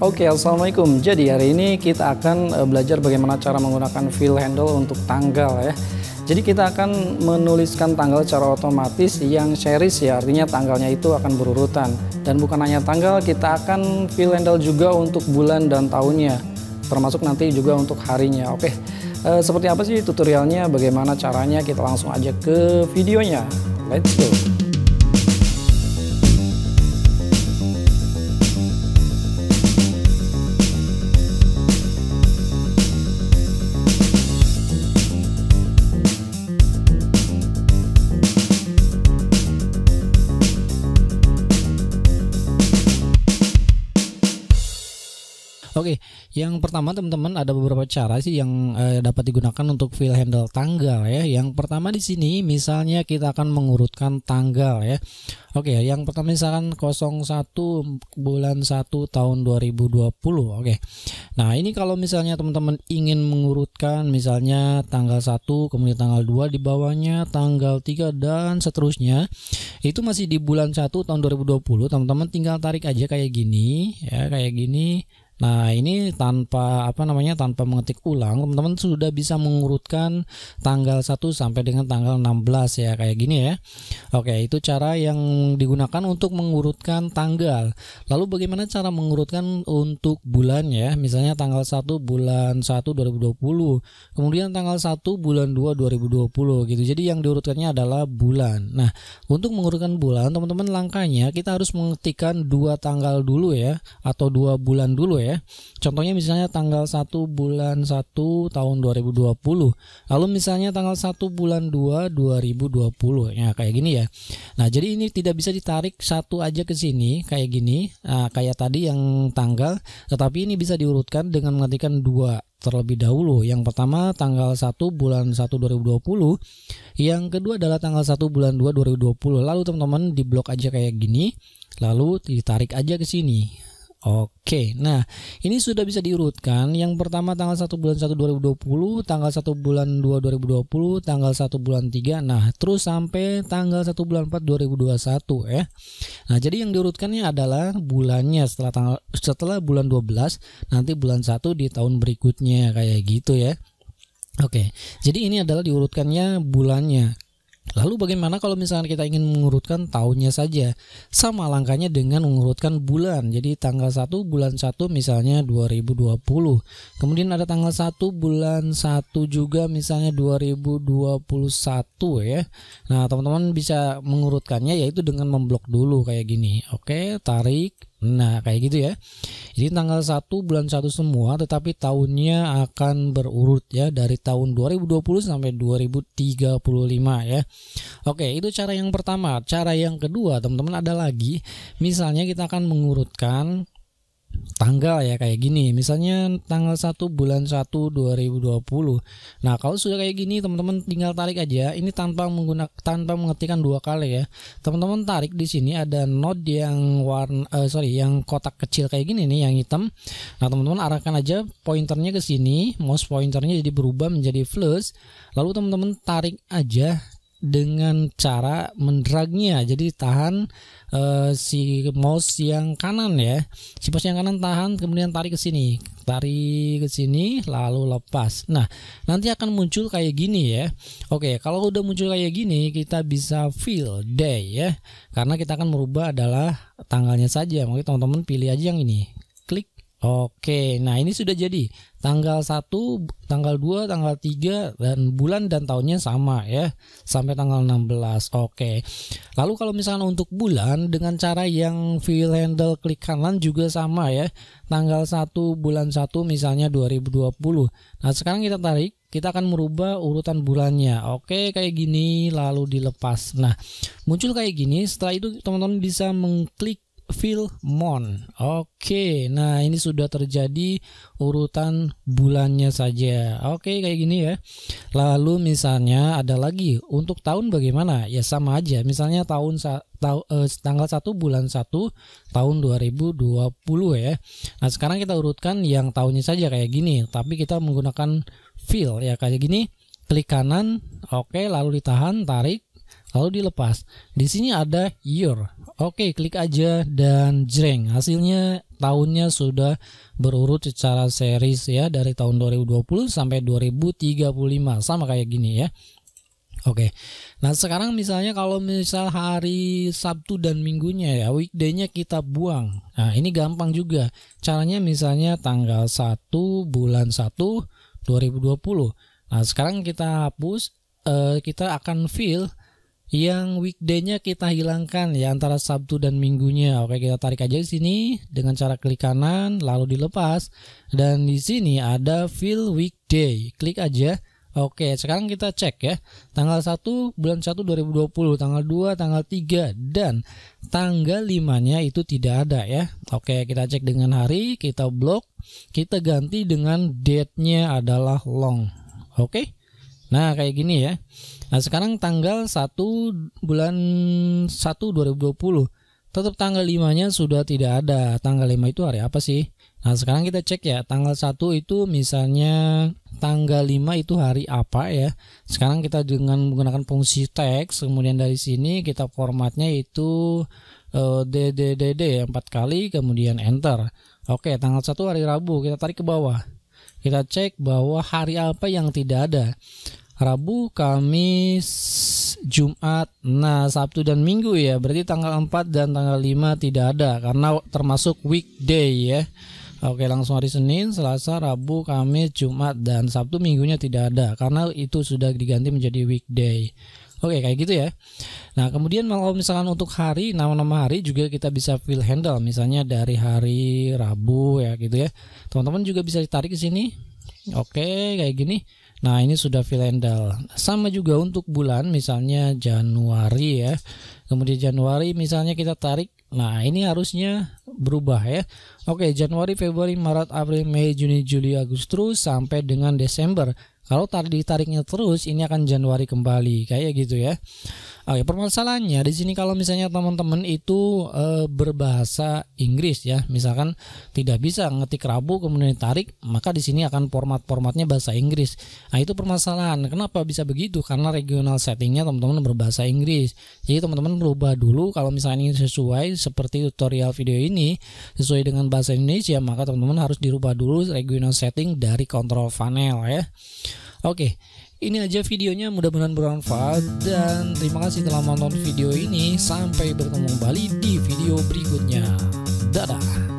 Oke, okay, Assalamualaikum. Jadi hari ini kita akan eh, belajar bagaimana cara menggunakan fill handle untuk tanggal ya. Jadi kita akan menuliskan tanggal secara otomatis yang series ya, artinya tanggalnya itu akan berurutan. Dan bukan hanya tanggal, kita akan fill handle juga untuk bulan dan tahunnya, termasuk nanti juga untuk harinya. Oke, okay. Eh, seperti apa sih tutorialnya, bagaimana caranya, kita langsung aja ke videonya. Let's go! Oke, okay, yang pertama teman-teman ada beberapa cara sih yang eh, dapat digunakan untuk fill handle tanggal ya. Yang pertama di sini misalnya kita akan mengurutkan tanggal ya. Oke, okay, yang pertama misalkan 01 bulan 1 tahun 2020. Oke. Okay. Nah, ini kalau misalnya teman-teman ingin mengurutkan misalnya tanggal 1 kemudian tanggal 2 di bawahnya, tanggal 3 dan seterusnya. Itu masih di bulan 1 tahun 2020, teman-teman tinggal tarik aja kayak gini ya, kayak gini Nah, ini tanpa apa namanya tanpa mengetik ulang, teman-teman sudah bisa mengurutkan tanggal 1 sampai dengan tanggal 16 ya, kayak gini ya. Oke, itu cara yang digunakan untuk mengurutkan tanggal. Lalu bagaimana cara mengurutkan untuk bulan ya? Misalnya tanggal 1 bulan 1 2020, kemudian tanggal 1 bulan 2 2020 gitu. Jadi yang diurutkannya adalah bulan. Nah, untuk mengurutkan bulan, teman-teman langkahnya kita harus mengetikkan dua tanggal dulu ya atau dua bulan dulu ya ya. Contohnya misalnya tanggal 1 bulan 1 tahun 2020. Lalu misalnya tanggal 1 bulan 2 2020. Ya kayak gini ya. Nah, jadi ini tidak bisa ditarik satu aja ke sini kayak gini. Nah, kayak tadi yang tanggal, tetapi ini bisa diurutkan dengan mengartikan dua terlebih dahulu. Yang pertama tanggal 1 bulan 1 2020, yang kedua adalah tanggal 1 bulan 2 2020. Lalu teman-teman di blok aja kayak gini, lalu ditarik aja ke sini. Oke, nah ini sudah bisa diurutkan. Yang pertama tanggal 1 bulan 1 2020, tanggal 1 bulan 2 2020, tanggal 1 bulan 3. Nah, terus sampai tanggal 1 bulan 4 2021 ya. Nah, jadi yang diurutkannya adalah bulannya setelah tanggal setelah bulan 12, nanti bulan 1 di tahun berikutnya kayak gitu ya. Oke, jadi ini adalah diurutkannya bulannya. Lalu bagaimana kalau misalnya kita ingin mengurutkan tahunnya saja? Sama langkahnya dengan mengurutkan bulan. Jadi tanggal 1 bulan 1 misalnya 2020. Kemudian ada tanggal 1 bulan 1 juga misalnya 2021 ya. Nah, teman-teman bisa mengurutkannya yaitu dengan memblok dulu kayak gini. Oke, tarik Nah, kayak gitu ya. Jadi tanggal 1 bulan 1 semua tetapi tahunnya akan berurut ya dari tahun 2020 sampai 2035 ya. Oke, itu cara yang pertama. Cara yang kedua, teman-teman ada lagi. Misalnya kita akan mengurutkan tanggal ya kayak gini misalnya tanggal 1 bulan 1 2020 nah kalau sudah kayak gini teman-teman tinggal tarik aja ini tanpa menggunakan tanpa mengetikkan dua kali ya teman-teman tarik di sini ada node yang warna uh, sorry yang kotak kecil kayak gini nih yang hitam nah teman-teman arahkan aja pointernya ke sini mouse pointernya jadi berubah menjadi plus lalu teman-teman tarik aja dengan cara mendragnya jadi tahan uh, si mouse yang kanan ya si mouse yang kanan tahan kemudian tarik ke sini tarik ke sini lalu lepas nah nanti akan muncul kayak gini ya oke kalau udah muncul kayak gini kita bisa fill day ya karena kita akan merubah adalah tanggalnya saja mungkin teman-teman pilih aja yang ini Oke, nah ini sudah jadi. Tanggal 1, tanggal 2, tanggal 3 dan bulan dan tahunnya sama ya sampai tanggal 16. Oke. Lalu kalau misalnya untuk bulan dengan cara yang fill handle klik kanan juga sama ya. Tanggal 1 bulan 1 misalnya 2020. Nah, sekarang kita tarik kita akan merubah urutan bulannya. Oke, kayak gini lalu dilepas. Nah, muncul kayak gini. Setelah itu teman-teman bisa mengklik Mon. Oke, nah ini sudah terjadi urutan bulannya saja. Oke, kayak gini ya. Lalu misalnya ada lagi untuk tahun bagaimana? Ya sama aja. Misalnya tahun ta eh, tanggal 1 bulan 1 tahun 2020 ya. Nah, sekarang kita urutkan yang tahunnya saja kayak gini, tapi kita menggunakan fill ya kayak gini. Klik kanan, oke, lalu ditahan, tarik lalu dilepas. Di sini ada year. Oke, klik aja dan jreng. Hasilnya tahunnya sudah berurut secara series ya dari tahun 2020 sampai 2035 sama kayak gini ya. Oke. Nah, sekarang misalnya kalau misal hari Sabtu dan Minggunya ya, weekday-nya kita buang. Nah, ini gampang juga. Caranya misalnya tanggal 1 bulan 1 2020. Nah, sekarang kita hapus eh, kita akan fill yang weekday-nya kita hilangkan ya antara Sabtu dan Minggunya. Oke, kita tarik aja di sini dengan cara klik kanan lalu dilepas dan di sini ada fill weekday. Klik aja. Oke, sekarang kita cek ya. Tanggal 1 bulan 1 2020, tanggal 2, tanggal 3 dan tanggal 5-nya itu tidak ada ya. Oke, kita cek dengan hari, kita blok, kita ganti dengan date-nya adalah long. Oke. Nah, kayak gini ya. Nah, sekarang tanggal 1 bulan 1 2020. Tetap tanggal 5-nya sudah tidak ada. Tanggal 5 itu hari apa sih? Nah, sekarang kita cek ya. Tanggal 1 itu misalnya tanggal 5 itu hari apa ya. Sekarang kita dengan menggunakan fungsi teks, kemudian dari sini kita formatnya itu uh, eh, 4 kali kemudian enter. Oke, tanggal 1 hari Rabu kita tarik ke bawah. Kita cek bahwa hari apa yang tidak ada. Rabu, Kamis, Jumat, nah Sabtu dan Minggu ya. Berarti tanggal 4 dan tanggal 5 tidak ada karena termasuk weekday ya. Oke, langsung hari Senin, Selasa, Rabu, Kamis, Jumat dan Sabtu minggunya tidak ada karena itu sudah diganti menjadi weekday. Oke, kayak gitu ya. Nah, kemudian kalau misalkan untuk hari, nama-nama hari juga kita bisa fill handle misalnya dari hari Rabu ya gitu ya. Teman-teman juga bisa ditarik ke sini. Oke, kayak gini. Nah, ini sudah filendal. Sama juga untuk bulan misalnya Januari ya. Kemudian Januari misalnya kita tarik. Nah, ini harusnya berubah ya. Oke, Januari, Februari, Maret, April, Mei, Juni, Juli, Agustus sampai dengan Desember. Kalau tarik tariknya terus, ini akan Januari kembali, kayak gitu ya. Oke, permasalahannya di sini kalau misalnya teman-teman itu e, berbahasa Inggris ya, misalkan tidak bisa ngetik Rabu kemudian tarik, maka di sini akan format-formatnya bahasa Inggris. Nah, itu permasalahan. Kenapa bisa begitu? Karena regional settingnya teman-teman berbahasa Inggris. Jadi teman-teman berubah dulu kalau misalnya ini sesuai seperti tutorial video ini sesuai dengan bahasa Indonesia, maka teman-teman harus dirubah dulu regional setting dari control panel ya. Oke, ini aja videonya mudah-mudahan bermanfaat dan terima kasih telah menonton video ini. Sampai bertemu kembali di video berikutnya. Dadah.